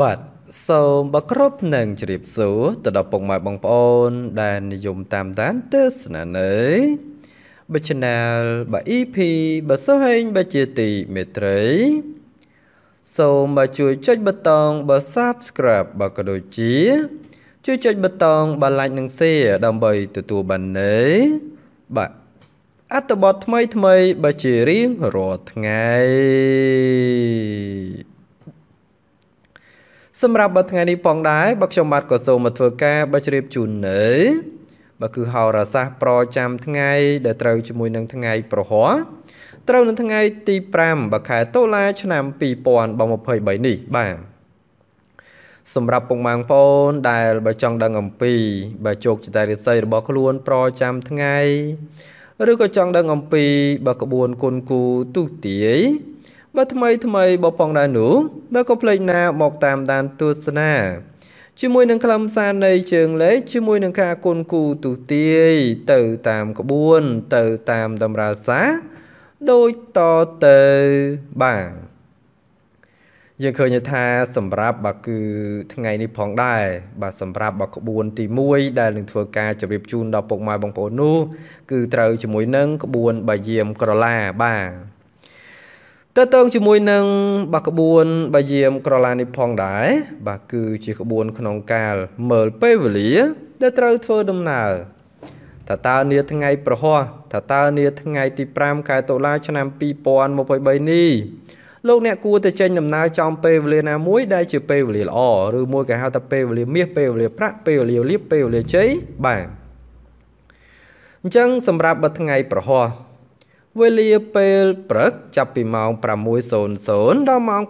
បាទសូមបគ្រប់នឹងជ្រាបសួរទៅដល់ពុកម៉ែបងប្អូន ដែលនិយមតាមដានទស្សនានៅបើ Channel បើ EP បើសូហេងបើជាទីមេត្រី សូមបើជួយចុចប៊ូតុងបើ Subscribe បើក៏ដូចជាជួយចុចប៊ូតុងបើ Like និង Share ដើម្បីទទួលបានន័យបាទអត្ថបទថ្មីថ្មីបើជារៀងរាល់ថ្ងៃសម្រាប់បើថ្ងៃនេះផងដែរបើខ្ញុំបាទក៏សូមមកធ្វើការបើជ្រាបជូននៅបើគឺហោរាសាស្ត្រប្រចាំថ្ងៃ ដែលត្រូវជាមួយនឹងថ្ងៃ ប្រហោះត្រូវនឹងថ្ងៃ ទី5បើខែតុលាឆ្នាំ2023នេះបាទសម្រាប់ពុកម៉ែបងប្អូនដែលបើចង់ដឹងអំពីបើជោគជតារិស័យរបស់ខ្លួន ប្រចាំថ្ងៃ ឬក៏ចង់ដឹងអំពីបើក្បួនគុណគូទុតិយបើថ្មីថ្មីបងផងដែរនោះបើក៏ភ្លេចណាមកតាមដានទស្សនាជាមួយនឹងខ្លឹមសារនៃជើងលេខជាមួយនឹងការគុណគូទូទាយទៅតាមក្បួនទៅតាមតម្រើសាដូចតទៅបាទយើងឃើញថា សម្រាប់បាទគឺថ្ងៃនេះផងដែរបាទសម្រាប់បាទក្បួនទី1ដែលនឹងធ្វើការជម្រាបជូនដល់ពុកម៉ែបងប្អូននោះគឺត្រូវជាមួយនឹងក្បួនបាយាមក្រឡាបាទតើតើងជាមួយនឹងបាទក្បួនបាយាមក្រឡានេះផងដែរបាទគឺជាក្បួនក្នុងកាលមើលពេលវេលា ដែលត្រូវធ្វើដំណើរតើតើនាថ្ងៃ ប្រហោះតើតើនាថ្ងៃ ទី5ខែតុលា ឆ្នាំ2023នេះលោកអ្នកគួរតែចេញដំណើរចំពេលវេលាណាមួយដែលជាពេលវេលាល្អឬមួយក៏ហៅថាពេលវេលាមាសពេលវេលាប្រាក់ពេលវេលាលៀបពេលវេលាជ័យបាទអញ្ចឹងសម្រាប់បើថ្ងៃប្រហោះវេលាពេលព្រឹកចាប់ពីម៉ោង6:00ដល់ម៉ោង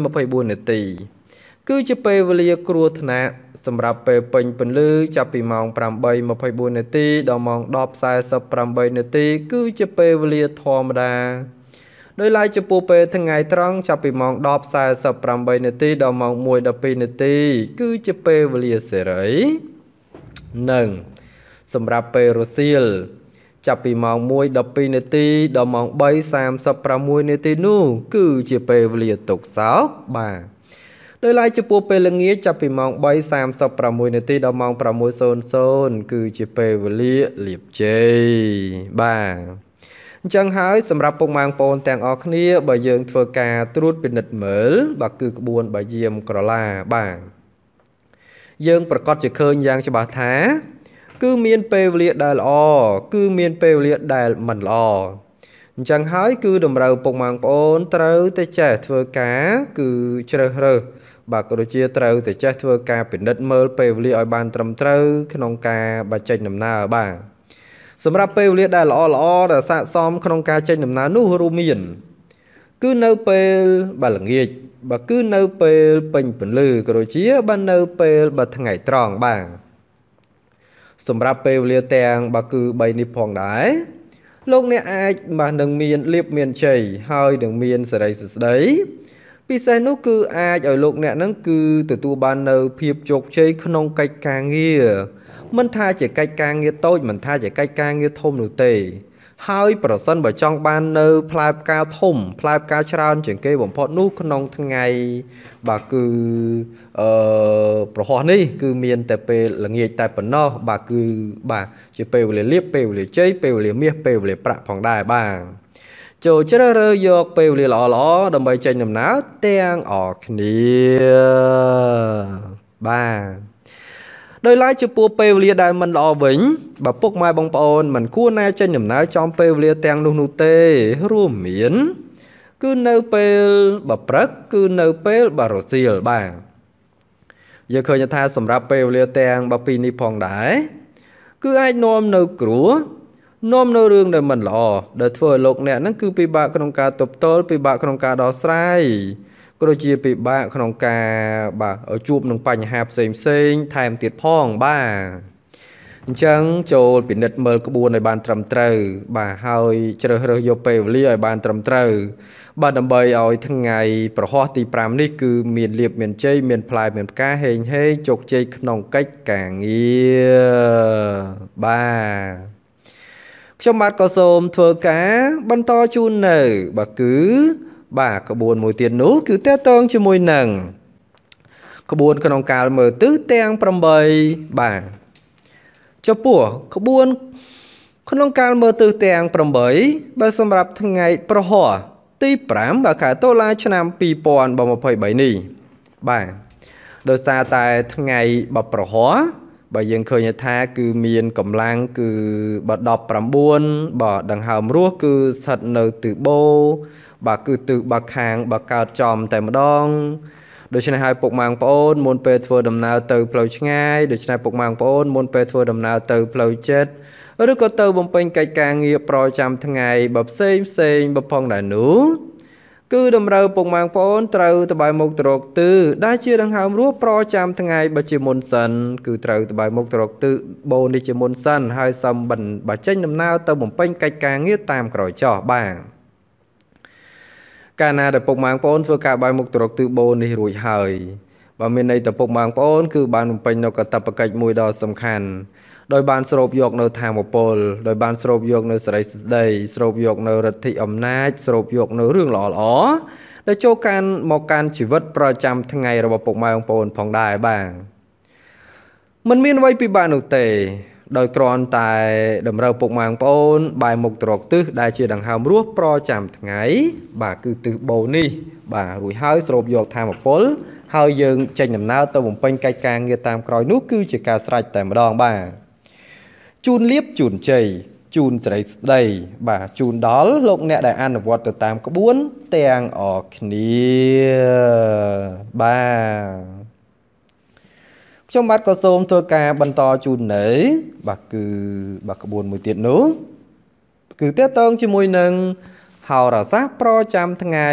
8:24នាទី គឺជាពេលវេលាគ្រោះថ្នាក់សម្រាប់ពេលពេញពន្លឺចាប់ពីម៉ោង8:24នាទីដល់ម៉ោង10:48នាទីគឺជាពេលវេលាធម្មតាដោយឡែកចំពោះពេលថ្ងៃត្រង់ចាប់ពីម៉ោង10:48នាទីដល់ម៉ោង1:12នាទីគឺជាពេលវេលាសេរីនិងសម្រាប់ពេលរសៀលចាប់ពីម៉ោង1:12នាទីដល់ម៉ោង3:36នាទីនោះគឺជាពេលវេលាទុកសោកបាទដោយឡែកចំពោះពេលល្ងាចចាប់ពីម៉ោង3:36នាទីដល់ម៉ោង6:00គឺជាពេលវេលាលៀបជ័យបាទអញ្ចឹងហើយសម្រាប់ពុកម៉ែបងប្អូនទាំងអស់គ្នាបើយើងធ្វើការត្រួតពិនិត្យមើលបាទគឺក្បួនបាយាមក្រឡាបាទយើង ប្រកាសជាឃើញយ៉ាងច្បាស់ថាគឺមានពេលវេលាដែលល្អគឺមានពេលវេលាដែលមិនល្អអញ្ចឹងហើយគឺតម្រូវពុកម៉ាងប្អូនត្រូវតែចេះធ្វើការគឺជ្រើសរើសបាទក៏ដូចជាត្រូវតែចេះធ្វើការពិនិត្យមើលពេលវេលាឲ្យបានត្រឹមត្រូវក្នុងការបញ្ចេញដំណើរបាទសម្រាប់ពេលវេលាដែលល្អល្អដែលស័ក្តិសម ក្នុងការចេញដំណើរនោះរួមមានគឺនៅពេលបាទល្ងាច បាទគឺនៅពេលពេញពន្លឺក៏ដូចជាបាទនៅពេល បាទថ្ងៃត្រង់បាទសម្រាប់ពេលវេលាទាំងបើគឺ3នេះផងដែរលោកអ្នកអាចបាទនឹងមានលៀបមានជ័យហើយនឹងមានសេរីសស្ដីពិសេសនោះគឺអាចឲ្យលោកអ្នកនឹងគឺទទួលបាននៅ ភាពជោគជ័យក្នុងកិច្ចការងារមិនថាជាកិច្ចការងារតូចមិនថាជាកិច្ចការងារធំនោះទេ ហើយប្រសិនបើចង់បាននៅ ផ្លែផ្កាធំផ្លែផ្កាច្រើនជាងគេបំផុតនោះក្នុងថ្ងៃបាទគឺអឺប្រហោះនេះគឺមានតែពេលល្ងាចតែប៉ុណ្ណោះ បាទគឺបាទជាពេលវេលាលៀបពេលវេលាជ័យពេលវេលាមាសពេលវេលា ប្រាក់ផងដែរបាទចូលជ្រើសរើសយកពេលវេលាល្អល្អដើម្បីចេញដំណើរទាំងអស់គ្នាបាទដោយឡែកចំពោះពេលវេលាដែលមិនល្អវិញបើពុកម៉ែបងប្អូនមិនគួរណែចេញដំណើរចំពេលវេលាទាំងនោះនោះទេរួមមាន គឺនៅពេលបើព្រឹកគឺនៅពេលបើរសៀលបាទយើងឃើញថាសម្រាប់ពេលវេលាទាំងបើពីនេះផងដែរគឺអាចនាំនៅគ្រោះនាំនៅរឿងដែលមិនល្អដែលធ្វើឲ្យលោកអ្នកហ្នឹងគឺពិបាកក្នុងការទប់ទល់ពិបាកក្នុងការដោះស្រាយក៏ដូចជាពិបាកក្នុងការបាទជួបនឹងបញ្ហាផ្សេងផ្សេងថែមទៀតផងបាទអញ្ចឹងចូលពិនិត្យមើលក្បួនឲ្យបាន ត្រឹមត្រូវបាទហើយជ្រើសរើសយកពេលវេលាឲ្យបានត្រឹមត្រូវបាទដើម្បីឲ្យថ្ងៃប្រហោះទី5នេះគឺមានលៀបមានជ័យមានផ្លែមានផ្កាហេងហេងជោគជ័យក្នុងកិច្ចការងារបាទខ្ញុំបាទក៏សូមធ្វើការបន្តជូននៅ បាទគឺបាទក្បួនមួយទៀតនោះ គឺតេតងជាមួយនឹងក្បួនក្នុងកាលមើលទិសទាំង8បាទចំពោះក្បួនក្នុងកាលមើលទិសទាំង8បើសម្រាប់ថ្ងៃប្រហោះទី5បើខែតុលាឆ្នាំ2023នេះបាទដោយសារតែថ្ងៃបប្រហោះបើយើងឃើញថាគឺមានកម្លាំងគឺបើ19បើដង្ហើមរស់គឺស្ថិតនៅទិបោបាទគឺទិបខាងបើកើតចំតែម្ដង ដូច្នេះហើយពុកម៉ាងប្អូនមុនពេលធ្វើដំណើរទៅផ្លូវឆ្ងាយដូច្នេះពុកម៉ាងប្អូនមុនពេលធ្វើដំណើរទៅផ្លូវចិត្តឬក៏ទៅបំពេញកិច្ចការងារប្រចាំថ្ងៃបើផ្សេងផ្សេងបើផងដែរនោះគឺតម្រូវពុកម៉ាងប្អូនត្រូវត្បែរមុខត្រកទឺដែលជាដង្ហើមរស់ប្រចាំថ្ងៃបើជាមុនសិនគឺត្រូវត្បែរមុខត្រកទឺបូននេះជាមុនសិនហើយសំបិនបើចេញដំណើរទៅបំពេញកិច្ចការងារតាមក្រោយចោះបាទកាលណាដែលពុកម៉ាងប្អូនធ្វើការបាយមុខត្រកទឺបូននេះរួចហើយបើមានន័យទៅពុកម៉ាងប្អូនគឺបានបំពេញនៅកតបកិច្ចមួយដ៏សំខាន់ដោយបានស្រូបយកនៅធមពលដោយបានស្រូបយកនៅសេរីសេចក្តីស្រូបយក នៅរទ្ធិអំណាច ស្រូបយកនៅរឿងល្អល្អដែលចូលកានមកកានជីវិតប្រចាំថ្ងៃរបស់ពុកម៉ែបងប្អូនផងដែរបាទมันមានអ្វីពិបាកនោះទេ ដោយគ្រាន់តែតម្រូវពុកម៉ែបងប្អូនបែរមុខទៅរកទិសដែលជាដង្ហើមរស់ប្រចាំថ្ងៃ បាទគឺទិសបូនេះបាទរួចហើយស្រូបយកធមពលហើយយើងចេញដំណើរទៅបំពេញកិច្ចការងារតាមក្រោយនោះគឺជាការស្រេចតែម្ដងបាទជូនលៀបជូនជ័យជូនសេរីស្ដី បាទជូនដល់លោកអ្នកដែលអនុវត្តទៅតាមក្បួនទាំងអរគ្នាបាទខ្ញុំបាទក៏សូមធ្វើការបន្តជូននៅ បាទគឺបាទក្បួនមួយទៀតនោះ គឺតេតងជាមួយនឹងហោរាសាស្ត្រប្រចាំថ្ងៃ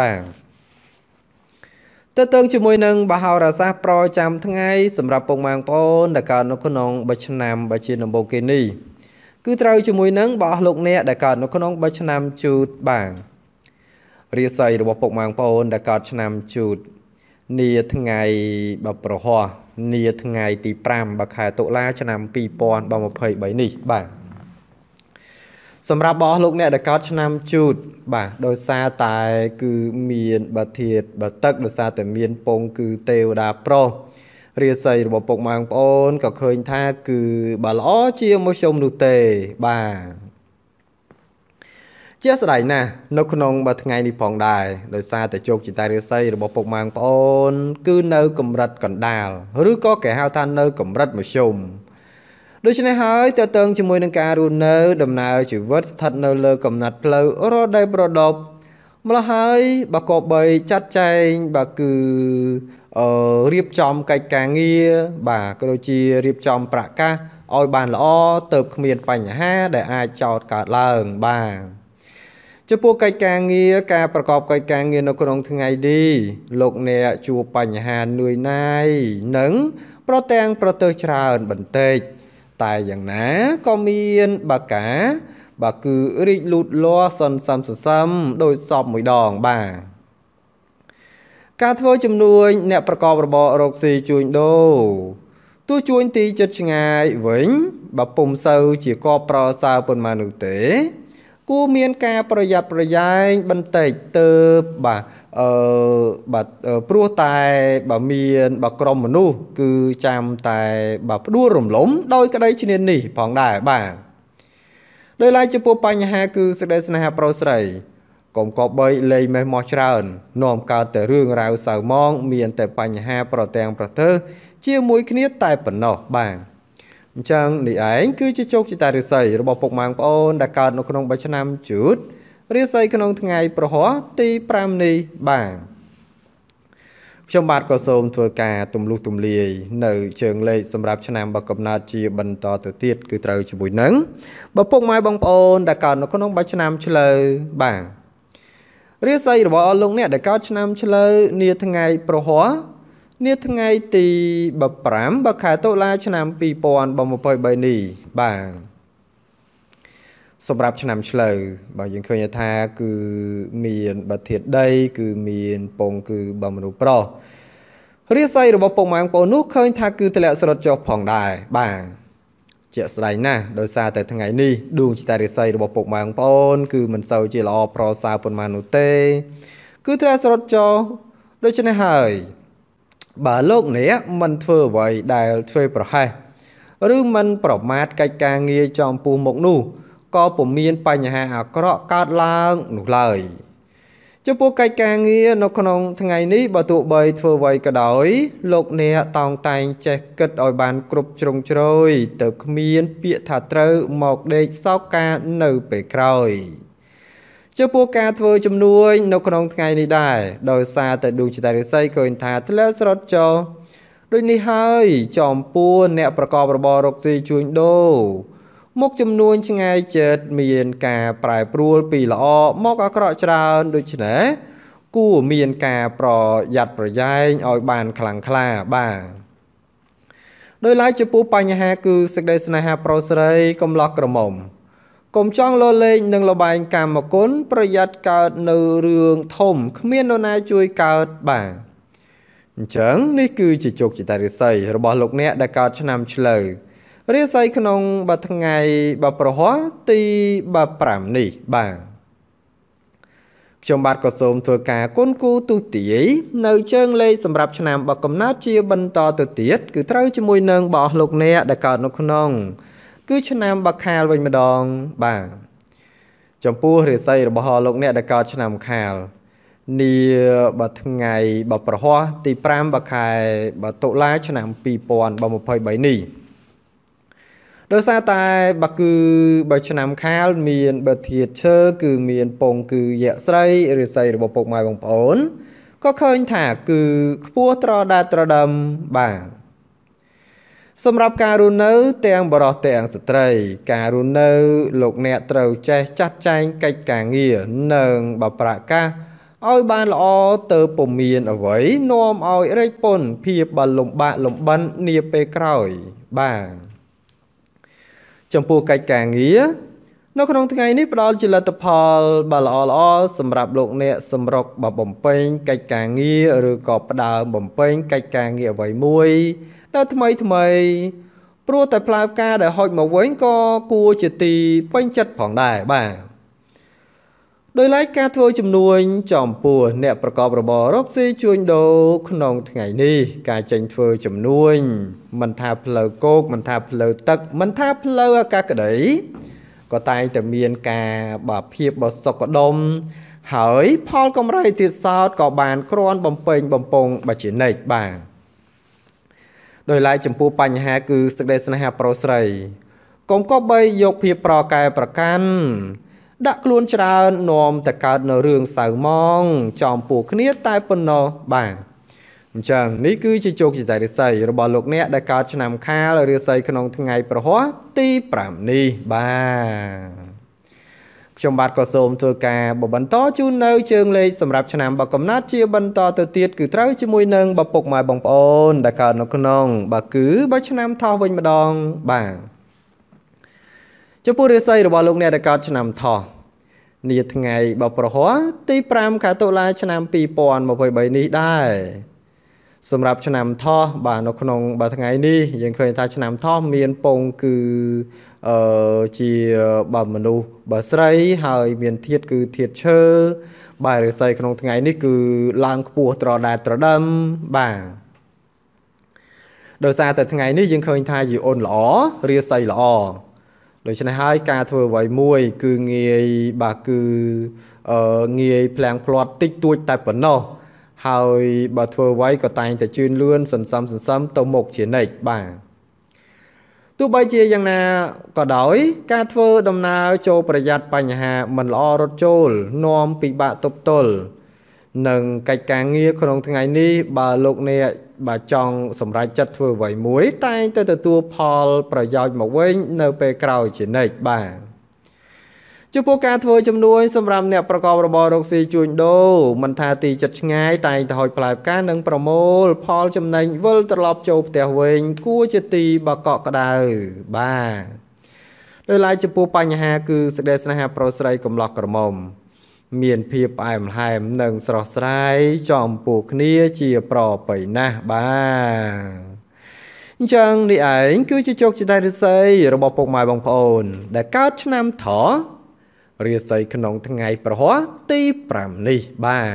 បាទទើបទៅជាមួយនឹងបហោរាសាស្ត្រប្រចាំថ្ងៃសម្រាប់ពងម៉ាងប្អូនដែលកើតនៅក្នុងបិឆ្នាំបជាដំបូងគេនេះគឺត្រូវជាមួយនឹងបោះលោកអ្នកដែលកើតនៅក្នុងបិឆ្នាំជូតបាងរាសីរបស់ពុកម៉ាងប្អូន ដែលកើតឆ្នាំជូតនាថ្ងៃបប្រហោះនាថ្ងៃទី5បខែតុលា ឆ្នាំ2023នេះបាទសម្រាប់បងលោកអ្នកដែលកោតឆ្នាំ ជូតបាទដោយសារតែ គឺមានបាធាតបាទឹកដោយសារតែមានពង គឺទេវតាប្រុសរាសីរបស់ពុកម៉ែបងប្អូនក៏ឃើញថា គឺបាទល្អជាមួយខ្ញុំនោះទេបាទជាស្ដែងណាស់នៅក្នុងបើថ្ងៃនេះផងដែរដោយសារតែជោគចិត្តរាសីរបស់ពុកម៉ែបងប្អូនគឺនៅ កម្រិតកណ្ដាលឬក៏គេហៅ ថានៅ កម្រិតមធ្យមដូច្នេះហើយតើតឹងជាមួយនឹងការរស់នៅដំណើរជីវិតស្ថិតនៅលើ កំណត់ផ្លូវរដែលប្រដប់ម្ល៉េះហើយបើក៏បីចាត់ចែងបាទគឺអឺរៀបចំកិច្ចការងារបាទក៏ដូចជារៀបចំប្រកាសឲ្យបានល្អទៅគ្មានបញ្ហា ដែលអាចចោតកើតឡើងបាទចំពោះកិច្ចការងារការប្រកបកិច្ចការងារនៅក្នុងថ្ងៃនេះលោកអ្នកជួបបញ្ហានឿយណាយនិងប្រទាំងប្រទើសច្រើនបន្តិចតែយ៉ាងណាក៏មានបាកាបាទគឺរីកលូតលាស់សន្សំសន្សំដោយសពមួយដងបាទការធ្វើជំនួយអ្នក ប្រកបរបររកស៊ីជួញដូរទោះជួញទីចិត្តឆ្ងាយវិញបើពុំសូវជាកបប្រសើរប៉ុន្មាននោះទេគួរមានការប្រយ័ត្នប្រយែងបន្តិចទៅបាទអឺបាទព្រោះតែបើមានបើក្រុមមនុស្សគឺចាំតែបើផ្ដួលរំលំ ដោយក្តីឈ្នាននេះផងដែរបាទដោយឡែកចំពោះបញ្ហា គឺសេចក្តីស្នេហាប្រុសស្រីកុំកបបីលេងមេះមោះច្រើន នាំកើតតែរឿងរ៉ាវសៅម៉ងមានតែបញ្ហាប្រទាំងប្រទើជាមួយគ្នាតែប៉ុណ្ណោះបាទអញ្ចឹងនេះឯងគឺជាជោគជតារិស័យរបស់ពុកម៉ាងប្អូនដែលកើតនៅក្នុងបច្ចឆ្នាំជូតរិស័យក្នុង ថ្ងៃ ប្រហោះទី5នេះបាទខ្ញុំបាទក៏សូមធ្វើការទម្លុះទម្លាយនៅជើងលេខសម្រាប់ឆ្នាំបកកំណត់ជាបន្តទៅទៀតគឺត្រូវជាមួយនឹងបើពុកម៉ែបងប្អូនដែលកើតនៅក្នុងបច្ចឆ្នាំឆ្លូវបាទរាសីរបស់អស់លោកអ្នកដែលកើតឆ្នាំឆ្លូវនាថ្ងៃប្រហោះនាថ្ងៃទី5បើខែតុលាឆ្នាំ2023នេះបាទសម្រាប់ឆ្នាំ ឆ្លូវបើយើងឃើញថាគឺមានបាធាតដី គឺមានពង គឺបើមនុស្សប្រុសរាសីរបស់ពុកម៉ែបងប្អូននោះឃើញថាគឺធ្លាក់ស្រុតចុះផងដែរបាទជាក់ស្ដែងណាស់ដោយសារតែថ្ងៃនេះដួងចិត្តរាសីរបស់ពុកម៉ែបងប្អូនគឺមិនសូវជាល្អប្រសើរប៉ុន្មាននោះទេ គឺធ្លាក់ស្រុតចុះដូច្នេះហើយបើលោកអ្នកមិនធ្វើអ្វីដែលធ្វើប្រហែសឬមិន ប្រមាថកិច្ចការងារចំពោះមុខនោះក៏ពុំមានបញ្ហាអាក្រក់កើតឡើងនោះឡើយចំពោះកិច្ចការងារនៅក្នុងថ្ងៃនេះបើទោះបីធ្វើអ្វីក៏ដោយលោកអ្នកតោងតែងចេះគិតឲ្យបានគ្រប់ជ្រុងជ្រោយទៅគ្មាន ពាក្យថាត្រូវមកដេកសោកការនៅពេលក្រោយ។ចំពោះការធ្វើជំនួញនៅក្នុងថ្ងៃនេះដែរដោយសារតែដួងចិត្តរិស័យឃើញថាធ្លាស្រត់ចោលដូចនេះហើយចំពោះអ្នកប្រកបរបររកស៊ីជួញដូរមុខចំនួនឆ្ងាយចិត្តមានការប្រែប្រួលពីល្អមកអាក្រក់ច្រើន ដូច្នេះគួរមានការប្រយ័ត្នប្រយែងឲ្យបានខ្លាំងក្លាបាទដោយឡែកចំពោះបញ្ហា គឺសេចក្តីស្នេហាប្រុសស្រីកំឡោះក្រមុំកុំចង់លលេងនឹងលបែងកាមគុណប្រយ័ត្នកើតនៅរឿងធំគ្មាននរណាជួយកើតបាទអញ្ចឹងនេះគឺជាជោគជតារិស័យរបស់លោកអ្នកដែលកើតឆ្នាំឆ្លូវរាស័យក្នុងបើថ្ងៃបើប្រហោះទី35នេះបាទខ្ញុំបាទក៏សូមធ្វើការគុណគូទុតិយនៅជើងលេខសម្រាប់ឆ្នាំបកកំណត់ជាបន្តទៅទៀតគឺត្រូវជាមួយនឹងបោះលោកអ្នកដែលកើតនៅក្នុងគឺឆ្នាំបខាលវិញម្ដងបាទចំពោះរាសីរបស់លោក អ្នកដែលកើតឆ្នាំខាលនីបើថ្ងៃបើប្រហោះទី5បើខែបើតុលាឆ្នាំ2023នេះដោយសារតែបើគឺបើឆ្នាំខាលមានបើធាតឈើគឺមានពង គឺយៈស្រីរាសីរបស់ពុកម៉ែបងប្អូនក៏ឃើញថាគឺ ខ្ពស់ត្រដាត្រដឹមបាទសម្រាប់ការរស់នៅ ទាំងបរោះទាំងស្ត្រី ការរស់នៅលោកអ្នកត្រូវចេះចាត់ចែងកិច្ចការងារនិងបប្រាកាសឲ្យបានល្អទៅពុំមានអ្វីនាំឲ្យរេចពន្ធភាពបលំបាកលំបិននាពេលក្រោយបាទចំពោះកិច្ចការងារនៅក្នុងថ្ងៃនេះផ្ដល់ជាលទ្ធផលបាទល្អល្អសម្រាប់លោកអ្នកសម្រុកបបំពេញកិច្ចការងារឬក៏ផ្ដើមបំពេញកិច្ចការងារអ្វីមួយនៅថ្មីថ្មី ព្រោះតែផ្លែផ្កាដែលហុចមកវិញក៏គួរជាទីពេញចិត្តផងដែរបាទដោយឡែកការធ្វើជំនួញចំពោះអ្នកប្រកបរបររកស៊ីជួញដូរក្នុងថ្ងៃនេះការចេញធ្វើជំនួញមិនថាផ្លូវគោកមិនថាផ្លូវទឹកមិនថាផ្លូវអាកាសក្តីក៏តែងតែមានការបាភាពបសុខដុមហើយ ផលកម្រៃទៀតសោតក៏បានក្រាន់បំពេញ បំពងបច្ចេនិចបាទដោយឡែកចំពោះបញ្ហាគឺសេចក្តីស្នេហាប្រុសស្រីកុំក៏បីយកភាពប្រកែប្រកាន់ដាក់ខ្លួនច្រើននាំតែកើតនៅរឿងសៅម៉ងចំពោះគ្នាតែប៉ុណ្ណោះបាទអញ្ចឹងនេះគឺជាជោគជ័យរិស័យរបស់លោកអ្នកដែលកើតឆ្នាំខាលរិស័យក្នុងថ្ងៃប្រហោះទី5នេះបាទខ្ញុំបាទក៏សូមធ្វើការបបន្តជូននៅជើងលេខសម្រាប់ឆ្នាំបកកំណត់ជាបន្តទៅទៀតគឺត្រូវជាមួយនឹងបពុកម៉ែបងប្អូនដែលកើតនៅក្នុង បាទគឺបើឆ្នាំថោះវិញម្ដងបាទចំពោះរាសីរបស់លោកអ្នកដែលកើតឆ្នាំថោះនាថ្ងៃបប្រហ័សទី5ខែតុលាឆ្នាំ2023នេះដែរសម្រាប់ឆ្នាំថោះបាទនៅក្នុងបាទថ្ងៃនេះយើងឃើញថាឆ្នាំថោះមានពងគឺអឺជាបើមនុស្សបើស្រីហើយមានធាតគឺធាតឈើបាទឫស្សីក្នុងថ្ងៃនេះគឺឡើងខ្ពស់ត្រដែតត្រដឹមបាទដោយសារតែថ្ងៃនេះយើងឃើញថាយីអូនល្អរាសីល្អដូច្នេះហើយការធ្វើអ្វីមួយគឺងាយបាទគឺអឺងាយផ្លាំងផ្លាត់តិចតួច តែប៉ុណ្ណោះហើយបើធ្វើអ្វីក៏តែងតែជឿនលឿនសន្សំសន្សំទៅមុខជានិច្ចបាទោះបីជាយ៉ាងណាក៏ដោយ ការធ្វើដំណើរចូលប្រយ័ត្នបញ្ហាមិនល្អរត់ចូល នាំពិបាកទប់ទល់និងកិច្ចការងារក្នុងថ្ងៃនេះបើលោកអ្នកបើចង់សម្រេចចិត្តធ្វើអ្វីមួយតែងតែទទួលផលប្រយោជន៍មកវិញ នៅពេលក្រោយជានិច្ចបាទចំពោះការធ្វើជំនួយសម្រាប់អ្នកប្រកបរបររកស៊ីជួញដូរមិនថាទីចិត្តឆ្ងាយតែងទៅហុចផ្លែផ្កានិងប្រមូលផលចំណេញវិលត្រឡប់ចូលផ្ទះវិញគួរជាទីបកកក្ដៅបាទដោយឡែកចំពោះបញ្ហាគឺសេចក្តីស្នេហាប្រុសស្រីកំឡោះក្រមុំមានភាពផ្អែមល្ហែមនិងស្រស់ស្រាយចំពោះគ្នាជាប្រប្រៃណាស់បាទអញ្ចឹងនេះឯងគឺជាជោគជ័យឫស្សីរបស់ពុកម៉ែបងប្អូន ដែលកើតឆ្នាំថោរាសីក្នុងថ្ងៃប្រហ័សទី5នេះបាទ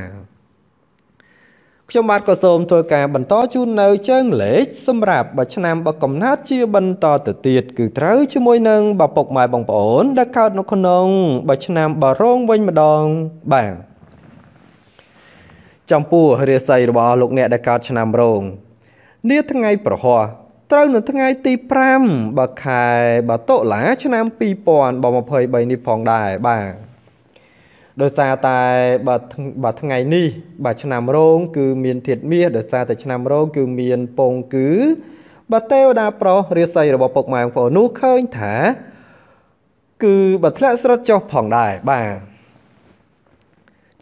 ខ្ញុំបាទក៏សូមធ្វើការ បន្តជូននៅ ជើង លេខសម្រាប់បើឆ្នាំបើកំណត់ជាបន្តទៅទៀតគឺត្រូវជាមួយនឹងបពុកម៉ែបងប្អូនដែលកើតនៅក្នុងបើឆ្នាំបរងវិញម្ដងបាទចំពោះរាសីរបស់លោកអ្នកដែលកើតឆ្នាំរោងនាថ្ងៃប្រហ័សត្រូវនៅថ្ងៃទី5បើខែបើតុលាឆ្នាំ2023នេះផងដែរបាទដោយសារតែបើបើថ្ងៃនេះបើឆ្នាំរោងគឺមានធាតមាសដោយសារតែឆ្នាំរោងគឺមានពងគឺបើទេវតាប្រុសរាសីរបស់ពុកម៉ែបងប្អូននោះឃើញថា គឺបើធ្លាក់ស្រុតចុះផងដែរបាទ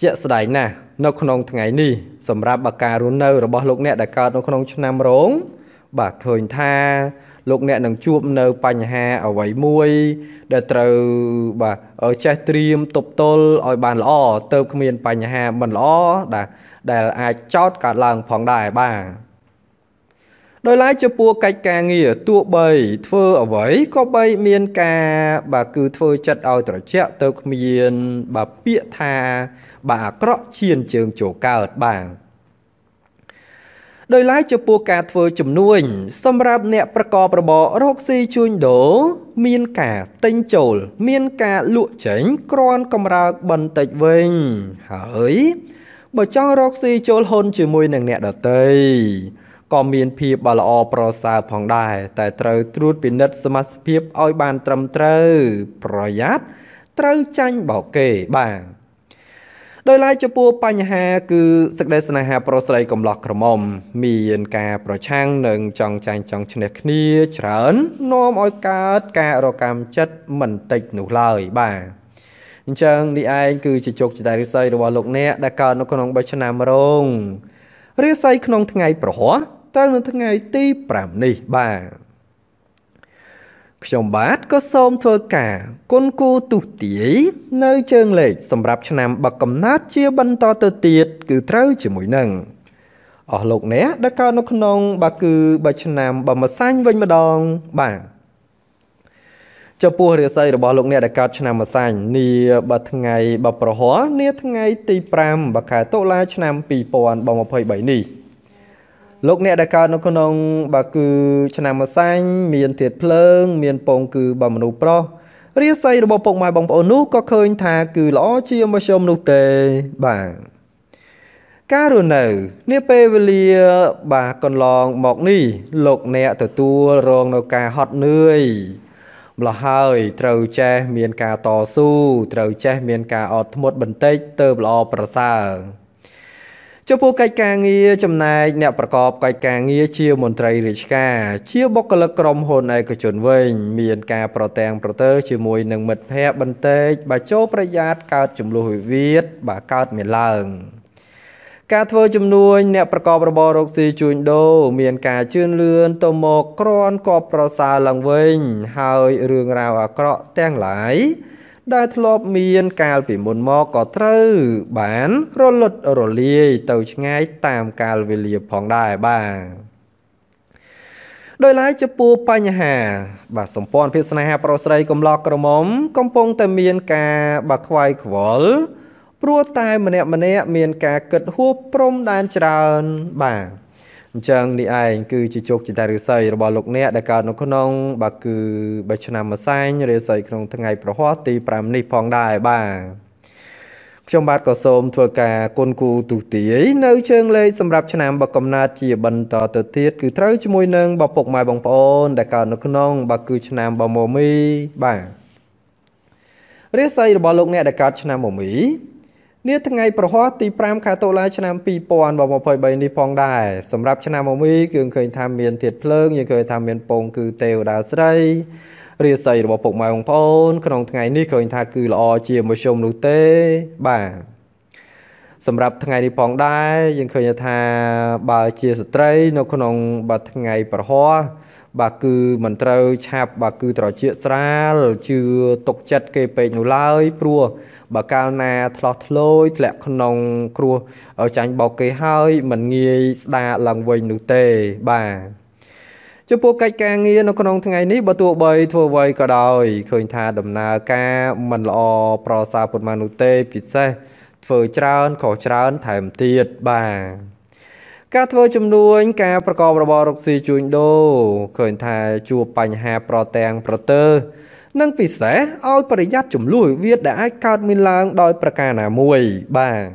ជាក់ស្ដែងណាស់នៅក្នុងថ្ងៃនេះសម្រាប់បការរស់នៅរបស់លោក អ្នកដែលកើតនៅក្នុងឆ្នាំរោងគឺបាទឃើញថាលោកអ្នកនឹងជួបនៅបញ្ហាអ្វីមួយ ដែលត្រូវបាទចេះត្រៀមទប់ទល់ឲ្យបានល្អទៅគ្មានបញ្ហាមិនល្អបាទដែលអាចចោតកើតឡើងផងដែរបាទដោយឡែកចំពោះកិច្ចការងារទោះបី ធ្វើអ្វីក៏បីមានការ បាទគឺធ្វើចិត្តឲ្យត្រជាក់ទៅគ្មានបាទពាក្យថា បាទអាក្រក់ឈាន ជើងចូលកើតបាទដោយឡែកចំពោះការធ្វើជំនួញសម្រាប់អ្នកប្រកបរបររកស៊ីជួញដូរមានការទិញចូល មានការលក់ចេញក្រាន់កម្រើកបន្តិចវិញហើយបើចង់រកស៊ីចូលហ៊ុនជាមួយនឹងអ្នកដតីក៏មានភាពល្អប្រសើរផងដែរតែត្រូវត្រួតពិនិត្យសមាសភាពឲ្យបានត្រឹមត្រូវប្រយ័ត្នត្រូវចាញ់បោកគេបាទដោយឡែកចំពោះបញ្ហាគឺសេចក្តីស្នេហាប្រុសស្រីកំឡោះក្រមុំ មានការ ប្រឆាំងនិងចង់ចាញ់ចង់ឈ្នះគ្នាច្រើននាំឲ្យកើតការរកម្មចិត្តមិនតិចនោះឡើយបាទអញ្ចឹងនេះឯងគឺជាជោគជតារិស័យរបស់លោកអ្នកដែលកើតនៅក្នុង3ឆ្នាំរងរិស័យក្នុងថ្ងៃ ប្រហោះត្រូវនៅថ្ងៃ ទី5នេះបាទខ្ញុំបាទក៏សូមធ្វើការគុណគូទុទាយនៅ ជើងលេខសម្រាប់ឆ្នាំ បកកំណត់ជាបន្តទៅទៀតគឺត្រូវជាមួយនឹងអស់លោកអ្នកដែលកើតនៅក្នុងបាទគឺបើឆ្នាំបើមកសាញ់វិញម្ដងបាទចំពោះរាសីរបស់លោកអ្នកដែលកើតឆ្នាំម្សាញ់នាបើថ្ងៃបើប្រហ័សនាថ្ងៃ ទី5បើខែតុលា ឆ្នាំ2023នេះលោកអ្នកដែលកើតនៅក្នុងបើគឺឆ្នាំម្សាញ់មានធាតភ្លើង មានពងគឺបើមនុស្សប្រុសរាសីរបស់ពុកម៉ែបងប្អូននោះក៏ឃើញថាគឺល្អជាមធ្យមនោះទេបាទការរស់នៅនេះពេលវេលាបាទកន្លងមកនេះលោកអ្នកទទួលរងនៅការហត់នឿយម្ល៉េះហើយត្រូវចេះមានការតស៊ូត្រូវចេះមានការអត់ធ្មត់បន្តិចទៅល្អប្រសើរចំពោះកិច្ចការងារចំណែកអ្នកប្រកបកិច្ចការងារជាមន្ត្រីរាជការជាបុគ្គលិកក្រុមហ៊ុនឯកជនវិញ មានការប្រទាំងប្រទើជាមួយនឹងមិត្តភ័ក្តិបន្តិចបើចូលប្រយ័ត្នកើតចំនួនវិវាទបើកើតមានឡើងការធ្វើជំនួញអ្នកប្រកបរបររកស៊ីជួញដូរមានការជឿនលឿនទៅមកក្រាន់គបប្រសើរឡើងវិញហើយរឿងរ៉ាវអាក្រក់ទាំងឡាយដែលធ្លាប់មាន កាលពីមុនមកក៏ត្រូវបានរលត់រលាយទៅឆ្ងាយតាមកាលវេលាផងដែរបាទដោយឡែកចំពោះបញ្ហា បាទសម្ព័ន្ធភាពស្នេហាប្រុសស្រីកំឡោះក្រមុំ កំពុងតែមានការបាក់ខ្វាយខ្វល់ព្រោះតែម្នាក់ម្នាក់មានការគិតហួបព្រំដែនច្រើនបាទអញ្ចឹងនេះឯងគឺ ជាជោគជតារិស័យរបស់លោកអ្នកដែលកើតនៅក្នុង បាទគឺបើឆ្នាំម្សែងរិស័យក្នុងថ្ងៃប្រហ័សទី5នេះផងដែរបាទខ្ញុំបាទក៏សូមធ្វើការគុណគូទុទាយនៅជើងលេខសម្រាប់ឆ្នាំបកកំណត់ជាបន្តទៅទៀតគឺត្រូវជាមួយនឹងបពុកម៉ែបងប្អូនដែលកើតនៅក្នុងបាទគឺឆ្នាំបមមីបាទរាសីរបស់លោកអ្នកដែលកើតឆ្នាំមមីនាថ្ងៃប្រហ័សទី5ខែតុលាឆ្នាំ2023នេះផងដែរសម្រាប់ឆ្នាំមុំីគឺឃើញថាមានធាតភ្លើងយើងឃើញថាមានពងគឺទេវតាស្រីរាសីរបស់ពុកម៉ែបងប្អូនក្នុងថ្ងៃនេះឃើញថាគឺល្អជាមធ្យមនោះទេបាទសម្រាប់ថ្ងៃនេះផងដែរយើងឃើញថាបើជាស្ត្រី នៅក្នុងបាទថ្ងៃប្រហ័សបាទគឺមិនត្រូវឆាប់បាទគឺត្រជាក់ស្រាលជឿទុកចិត្តគេពេកនោះឡើយ ព្រោះបើកាលណាឆ្លោះធ្លោយធ្លាក់ក្នុងគ្រោះចាញ់បោកគេហើយមិនងាយស្ដារឡើងវិញនោះទេបាទចំពោះកិច្ចការងារនៅក្នុងថ្ងៃនេះបើទោះបី ធ្វើអ្វីក៏ដោយឃើញថាដំណើរការមិនល្អប្រសើរប៉ុន្មាននោះទេពិសេសធ្វើច្រើនខុសច្រើនថែមទៀតបាទការធ្វើជំនួញការប្រកបរបររកស៊ីជួញដូរឃើញថាជួបបញ្ហាប្រទាំង ប្រទើនិងពិសេសឲ្យប្រយ័ត្នចំនួនវាដែលអាចកើតមានឡើង ដោយ ប្រការណាមួយបាទ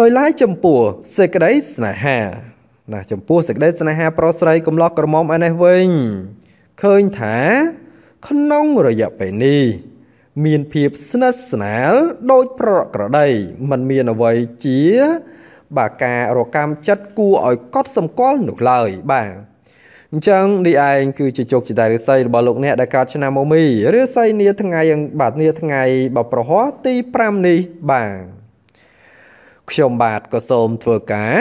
ដោយឡែកចំពោះសេចក្តីស្នេហា ណាចំពោះសេចក្តីស្នេហាប្រុសស្រីកំឡោះក្រមុំឯនេះវិញឃើញថា ក្នុងរយៈពេលនេះ មានភាពស្និទ្ធស្នាលដោយប្រក្រតីมันមានអ្វីជាបាទការរកម្មចិត្តគួរឲ្យកត់សម្គាល់នោះឡើយបាទអញ្ចឹងនេះឯងគឺជាជោគជតារាសីរបស់លោកអ្នកដែលកើតឆ្នាំមមីរាសីនាថ្ងៃបាទនាថ្ងៃបប្រហោះទី5នេះបាទខ្ញុំបាទក៏សូមធ្វើការ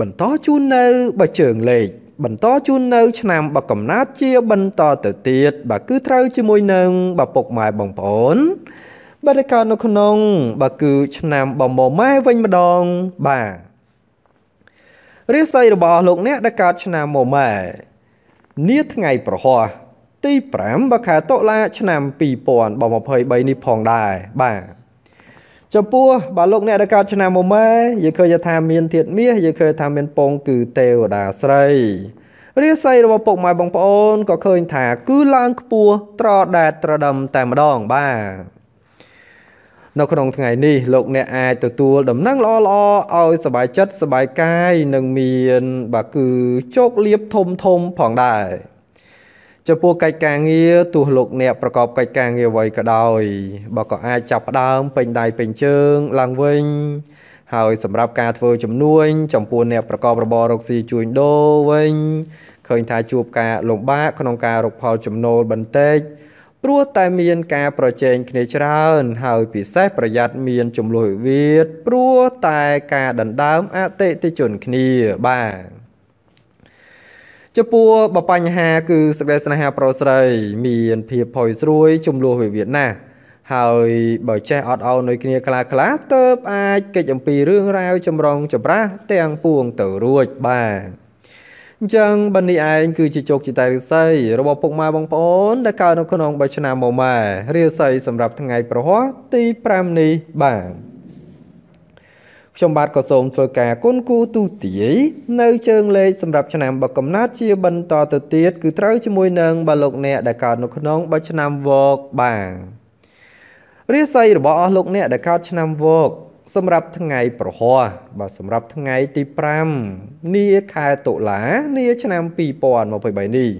បន្តជូននៅបើជើងលេខបន្តជូននៅឆ្នាំបកំណត់ជា បន្តទៅទៀត បាទគឺត្រូវជាមួយនឹងបពុកម៉ែបងប្អូនបាទកើតនៅក្នុងបាទគឺឆ្នាំបំម៉ែវិញម្ដងបាទរាសីរបស់លោកអ្នកដែលកើតឆ្នាំមុំម៉ែនាថ្ងៃប្រហោះទី5បើខែតុលាឆ្នាំ2023នេះផងដែរបាទចំពោះបាទលោកអ្នកដែលកើតឆ្នាំមុំម៉ែយើងឃើញថាមានធាតុមាសយើងឃើញថាមានពងគឺទេវតាស្រីរាសីរបស់ពុកម៉ែបងប្អូនក៏ឃើញថាគឺឡើង ខ្ពស់ត្រដែតត្រដឹមតែម្ដងបាទនៅក្នុងថ្ងៃនេះលោកអ្នកអាចទទួល ដំណឹងល្អល្អឲ្យសบายចិត្តសบายកាយនិងមានបាទគឺជោគលាភធំធំផងដែរចំពោះកិច្ចការងារទោះលោកអ្នកប្រកបកិច្ចការងារអ្វីក៏ដោយបើក៏អាចចាប់ផ្ដើមពេញដៃពេញជើងឡើងវិញហើយ សម្រាប់ការធ្វើជំនួញចំពោះអ្នកប្រកបរបររកស៊ីជួញដូរវិញឃើញ ថាជួបការលំបាកក្នុងការរកផលចំណូលបន្តិចព្រោះតែមានការប្រជែងគ្នាច្រើនហើយពិសេសប្រយ័ត្នមានចំនួនវិវាទព្រោះតែការដណ្ដើមអតិថិជនគ្នាបាទចំពោះបបញ្ហាគឺសេចក្តីស្នេហាប្រុសស្រី មានភាពផុយស្រួយចំនួនវិវាទណាស់ហើយបើចេះអត់អោនដូចគ្នាខ្លះខ្លះទៅអាចកិច្ចអំពីរឿងរ៉ាវចម្រងចម្រាស់ទាំងពួងទៅរួចបាទអញ្ចឹងបើនេះឯងគឺជាជោគជតារិស័យរបស់ពុកម៉ែបងប្អូនដែលកើតនៅក្នុងបេឆ្នាំមុំម៉ែរិស័យសម្រាប់ថ្ងៃ ប្រហោះទី5នេះបាទខ្ញុំបាទក៏សូមធ្វើការគុណគូទូទាយនៅជើងលេខសម្រាប់ឆ្នាំបកកំណត់ជាបន្តទៅទៀតគឺត្រូវជាមួយនឹងបលោកអ្នកដែលកើតនៅក្នុងបឆ្នាំវកបាទរាសីរបស់អស់លោកអ្នកដែលកើតឆ្នាំវកសម្រាប់ថ្ងៃប្រហោះបាទសម្រាប់ថ្ងៃទី5នាខែតុលានាឆ្នាំ2023នេះ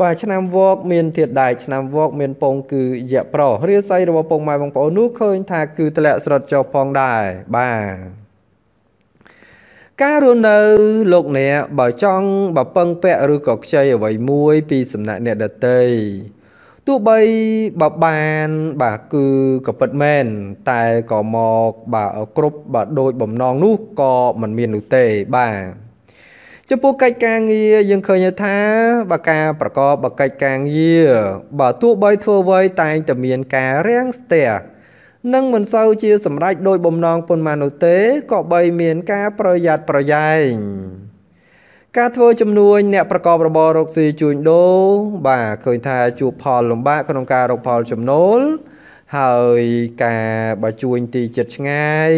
បាទឆ្នាំវក មានធាតដែកឆ្នាំវក មានពងគឺយៈប្ររាសីរបស់ពងម៉ែបងប្អូននោះឃើញថាគឺធ្លាក់ស្រុតចុះផងដែរបាទការរស់នៅលោកអ្នកបើចង់បើពឹងពាក់ឬក៏ខ្ចីអ្វីមួយ ពីសំណាក់អ្នកដតីទោះបីបើបានបាទគឺក៏ពិតមែនតែក៏មកបាទគ្រប់បាទដោយបំណងនោះក៏មិនមាននោះទេបាទចំពោះកិច្ចការងារយើងឃើញថាបើការប្រកបបើកិច្ចការងារបើទោះបីធ្វើអ្វីតែងតែមានការរាំងស្ទះនឹងមិនសូវជាសម្រេចដោយបំណងប៉ុន្មាននោះទេក៏បីមានការប្រយ័ត្នប្រយែងការធ្វើជំនួញអ្នកប្រកបរបររកស៊ីជួញដូរបាទឃើញថាជួបផលលំបាក ក្នុងការរកផលចំណូលហើយការបើជួញទីចិត្តឆ្ងាយ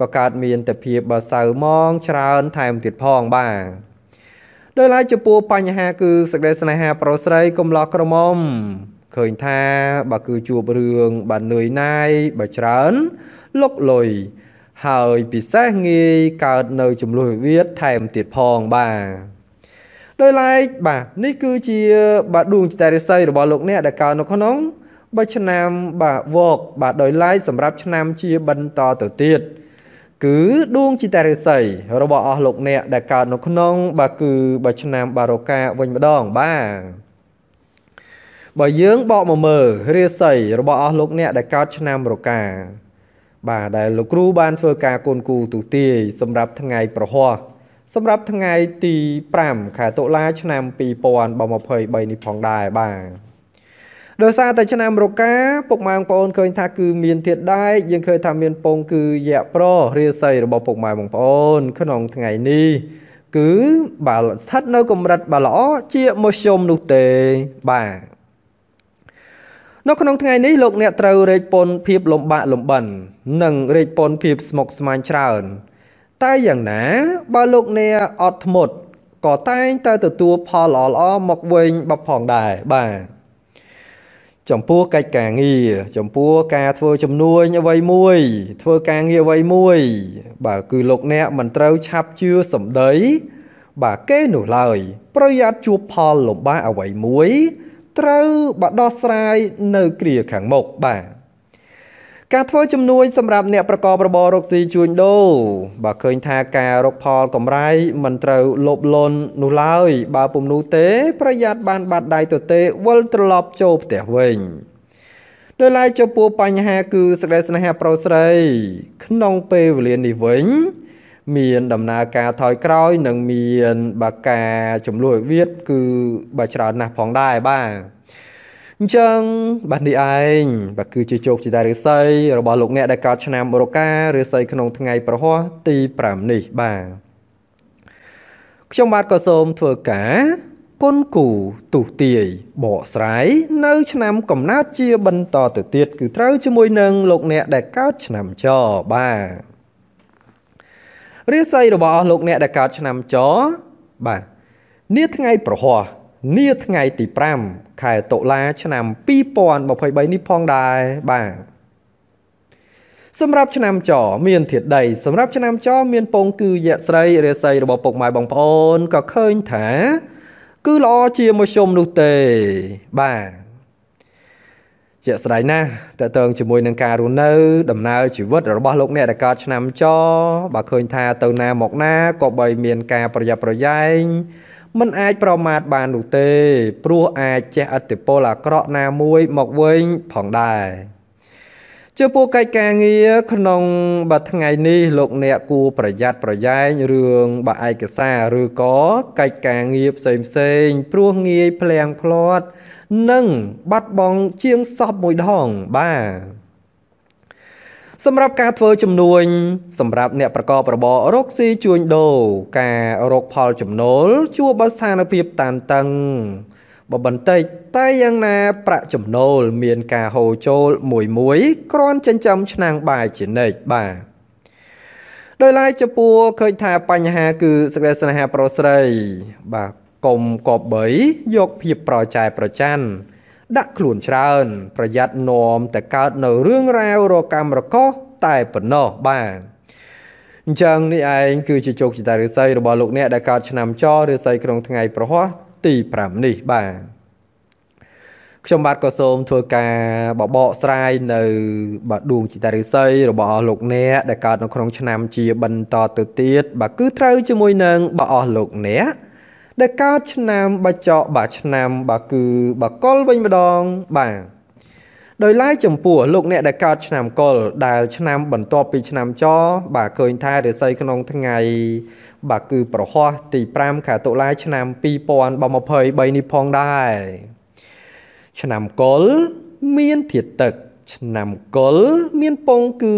ក៏កើតមានតែភាពបើសៅមកច្រើនថែមទៀតផងបាទដោយឡែកចំពោះបញ្ហា គឺសេចក្តីស្នេហាប្រុសស្រីកំឡោះក្រមុំ ឃើញថាបើគឺជួបរឿងបាននឿយណាយបើច្រើនលុកលុយហើយពិសេសងាយកើតនៅចំនួនវិវាទថែមទៀតផងបាទដោយឡែកបាទនេះគឺជា បាទដួងចតារិស័យរបស់លោកអ្នកដែលកើតនៅក្នុងបើឆ្នាំបាទវកបាទដោយឡែកសម្រាប់ឆ្នាំ ជាបន្តទៅទៀត គឺដួងចតារិស័យរបស់អស់លោកអ្នកដែលកើតនៅក្នុង បាទគឺបើឆ្នាំបារកាវិញម្ដងបាទបើយើងបកមកមើលរាសីរបស់អស់លោកអ្នកដែលកើតឆ្នាំរកាបាទដែលលោកគ្រូបានធ្វើការកូនគូទូទាយសម្រាប់ថ្ងៃប្រហោះសម្រាប់ថ្ងៃទី5ខែតុលាឆ្នាំ2023នេះផងដែរបាទដោយសារតែឆ្នាំរកាពុកម៉ែបងប្អូនឃើញថាគឺមានធាតដែកយើងឃើញថាមានពងគឺយៈប្ររាសីរបស់ពុកម៉ែបងប្អូន ក្នុងថ្ងៃនេះគឺបាទស្ថិតនៅកម្រិតបាទល្អជាមធ្យមនោះទេបាទនៅក្នុងថ្ងៃនេះលោកអ្នកត្រូវរែកពន្ធភាពលំបាកលំបិននិងរែកពន្ធភាពស្មុគស្មាញច្រើន តែយ៉ាងណា បើលោកអ្នកអត់ធ្មត់ក៏តែងតែទទួលផលល្អល្អមកវិញបបផងដែរបាទចំពោះកិច្ចការងារចំពោះការធ្វើជំនួញអ្វីមួយធ្វើការងារអ្វីមួយបាទគឺលោកអ្នកមិនត្រូវឆាប់ជឿសម្ដីបាទគេនោះឡើយប្រយ័ត្នជួបផលលំបាកអ្វីមួយត្រូវបដោះស្រាយនៅគ្រាខាងមុខបាទការធ្វើជំនួយសម្រាប់អ្នកប្រកបរបររកស៊ីជួញដូរបើឃើញថាការរកផលកម្រៃមិនត្រូវលោភលន់នោះឡើយបើពុំនោះទេ ប្រយ័ត្នបាន បាត់ដៃទៅទេវិលត្រឡប់ចូលផ្ទះវិញដោយឡែកចំពោះបញ្ហាគឺសេចក្តីស្នេហាប្រុសស្រី ក្នុងពេលវេលានេះវិញមានដំណើរការថយក្រោយនិងមាន បាការចំនួនវិវាទគឺបើច្រើនណាស់ផងដែរបាទអញ្ចឹងបាទនេះឯងបាទគឺជាជោគជ័យឫស្សីរបស់លោកអ្នកដែលកើតឆ្នាំរកាឫស្សីក្នុងថ្ងៃប្រហោះទី5នេះបាទខ្ញុំបាទក៏សូមធ្វើការគុណគូទុះទាយបកស្រាយនៅ ឆ្នាំកំណើតជា បន្តទៅទៀត គឺត្រូវជាមួយនឹងលោកអ្នកដែលកើតឆ្នាំចបាទរាសីរបស់អស់លោកអ្នកដែលកើតឆ្នាំចបាទនាថ្ងៃប្រហោះនាថ្ងៃទី5ខែតុលាឆ្នាំ2023នេះផងដែរបាទសម្រាប់ឆ្នាំចមានធាតដីសម្រាប់ឆ្នាំចមានពង គឺយៈស្រីរាសីរបស់ពុកម៉ែបងប្អូនក៏ឃើញថាគឺល្អជាមធ្យមនោះទេបាទជាក់ស្ដែងណាស់តកតងជាមួយនឹងការរស់នៅ ដំណើរជីវិតរបស់លោកអ្នកដែលកើតឆ្នាំចបើឃើញថាទៅណាមកណាក៏បី មានការប្រយ័ត្នប្រយែងមិនអាចប្រមាថបាននោះទេ ព្រោះអាចចេះអតិពលអាក្រក់ណាមួយមកវិញផងដែរចំពោះកិច្ចការងារក្នុងបើថ្ងៃនេះលោក អ្នកគួរប្រយ័ត្នប្រយែងរឿងបើឯកសារឬក៏កិច្ចការងារផ្សេងផ្សេងព្រោះងាយភ្លាំងភ្លាត់និង បាត់បង់ជាងសពមួយដងបាទសម្រាប់ការធ្វើជំនួញសម្រាប់អ្នកប្រកបរបររកស៊ីជួញដូរការរកផលចំណូលជួបបើស្ថានភាពតានតឹងបើបន្តិចតែយ៉ាងណាប្រាក់ចំណូលមានការហូរចូលមួយមួយគ្រាន់ចិញ្ចឹមឆ្នាំងបាយជានិច្ចបាទដោយឡែកចំពោះឃើញថាបញ្ហាគឺសេចក្តីស្នេហាប្រុសស្រីបាទកុំកបបីយកភាពប្រចែប្រច័ន្ទដាក់ខ្លួនច្រើនប្រយ័ត្ននាំតែកើតនៅរឿងរ៉ាវរកម្មរកោសតែប៉ុណ្ណោះបាទអញ្ចឹងនេះឯងគឺជាជោគជតារិស័យរបស់លោកអ្នកដែលកើតឆ្នាំចរិស័យក្នុងថ្ងៃប្រហោះទី5នេះបាទខ្ញុំបាទក៏សូមធ្វើការបបកស្រាយនៅ បាទដួងจิตរិស័យរបស់លោកអ្នកដែលកើត នៅក្នុងឆ្នាំ ជាបន្តទៅទៀត បាទគឺត្រូវជាមួយនឹងបាទអស់លោកអ្នកដែលកើតឆ្នាំបច្ចកបាទឆ្នាំ បាទគឺ បាទកុលវិញម្ដងបាទដោយឡែកចំពោះលោកអ្នកដែលកើតឆ្នាំកុលដែលឆ្នាំបន្ទាប់ពីឆ្នាំចបាទឃើញថារាសីក្នុងថ្ងៃ បាទគឺប្រហោះទី5ខែតុលាឆ្នាំ2023នេះផងដែរឆ្នាំកុលមានធាតុទឹកឆ្នាំកុលមានពងគឺ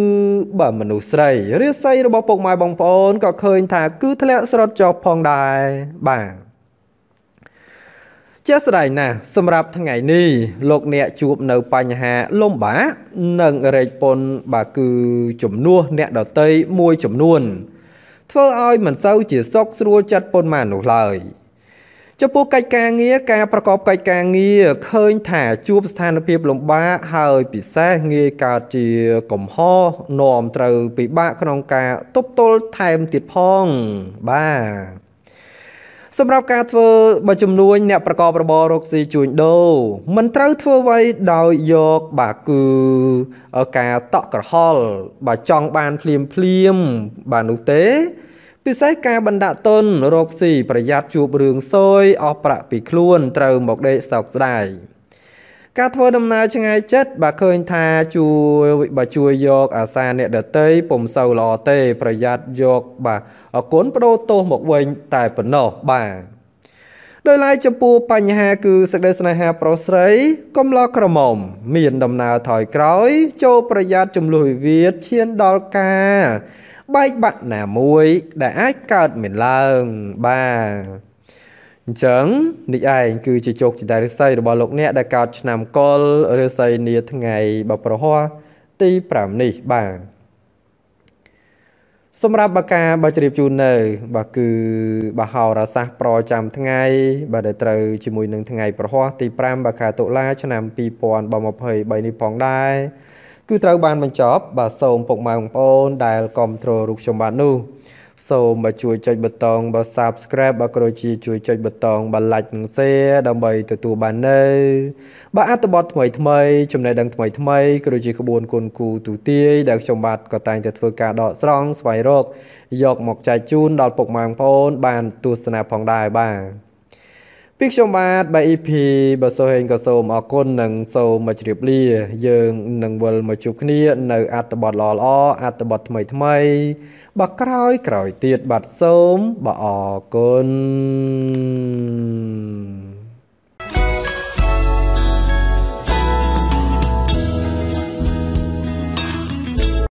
បាទមនុស្សស្រីរាសីរបស់ពុកម៉ែបងប្អូនក៏ឃើញថាគឺធ្លាក់ស្រុតចុះផងដែរបាទជាស្ដែងណាស់សម្រាប់ថ្ងៃនេះលោកអ្នកជួបនៅបញ្ហាលំបាកនិងរែកពុនបាទគឺចំនួនអ្នកដតីមួយចំនួន ធ្វើឲ្យមិនសូវជាសុខស្រួលចិត្តប៉ុន្មាននោះឡើយចំពោះកិច្ចការងារការប្រកបកិច្ចការងារឃើញថាជួបស្ថានភាពលំបាកហើយពិសេសងាយកើតជាកំហុសនាំត្រូវពិបាកក្នុងការទប់ទល់ថែមទៀតផងបាទសម្រាប់ការធ្វើបើជំនួញអ្នកប្រកបរបររកស៊ីជួញដូរមិនត្រូវធ្វើអ្វីដោយយកបាទគឺការតក់ក្រហល់បាទចង់បានភ្លាមភ្លាមបាទនោះទេ ពិសេសការបណ្ដាក់ទុនរកស៊ីប្រយ័ត្នជួបរឿងសយអស់ប្រាក់ពីខ្លួនត្រូវមកដេកសោកស្ដាយការធ្វើដំណើរឆ្ងាយចិត្តបើឃើញថាជួយបើជួយយកអាសាអ្នកដតីពុំសូវល្អទេ ប្រយ័ត្នយកបាទអគុណបដូរទោសមកវិញតែប៉ុណ្ណោះបាទដោយឡែកចំពោះបញ្ហាគឺសេចក្តីស្នេហាប្រុសស្រីកំឡោះក្រមុំ មានដំណើរថយក្រោយ ចូលប្រយ័ត្នចំលោះវិវាទឈានដល់ការបែកបាក់ណាមួយដែលអាចកើតមានឡើងបាទអញ្ចឹងនេះឯងគឺជាជោគជ័យឫស្សីរបស់លោកអ្នកដែលកើតឆ្នាំកុលឫស្សីនា ថ្ងៃបប្រហោះទី5នេះបាទសម្រាប់បើការបើជ្រាបជូននៅ បាទគឺបើហោរាសាស្ត្រប្រចាំថ្ងៃបាទដែលត្រូវជាមួយនឹងថ្ងៃប្រហោះទី5បើខែតុលាឆ្នាំ2023នេះផងដែរគឺត្រូវបានបញ្ចប់បាទសូមពុកម៉ែបងប្អូនដែលគ្រប់គ្រងរូបខ្ញុំបាទនោះសូមបើជួយចុចប៊ូតុងបើ Subscribe បើគ្រូជាជួយចុចប៊ូតុងបើ Like និង Share ដើម្បីទទួលបាននៅបើអត្ថបទថ្មីថ្មីចំណេះដឹងថ្មីថ្មីគ្រូជាក្បួនគុណគូទូទាយដែលខ្ញុំបាទក៏តែងតែធ្វើការដកស្រង់ស្វែងរក យកមកចែកជូនដល់ពុកម៉ែបងប្អូន បានទស្សនាផងដែរបាទពីខ្ញុំបាទបាទ EP បើសូមហេងក៏សូមអរគុណនិងសូមមកជ្រាបលា យើងនឹងវិលមកជួបគ្នានៅអត្តបទល្អល្អអត្តបទថ្មី ថ្មីបាទក្រោយក្រោយទៀតបាទសូមបាទអរគុណ